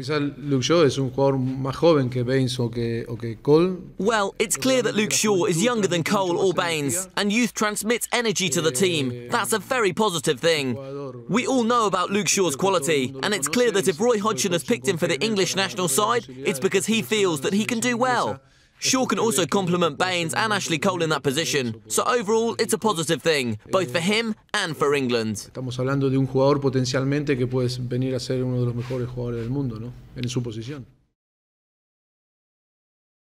Quizás Luke Shaw es un jugador más joven que Baines o que, o que Cole. Well, it's clear that Luke Shaw is younger than Cole or Baines, and youth transmits energy to the team. Eh, That's a very positive thing. We all know about Luke Shaw's quality, and it's clear that if Roy Hodgson has picked him for the English national side, it's because he feels that he can do well. Shaw can also complement Baines and Ashley Cole in that position. So overall, it's a positive thing, both for him and for England. Estamos hablando de un jugador potencialmente que puede venir a ser uno de los mejores jugadores del mundo, ¿no? En su posición.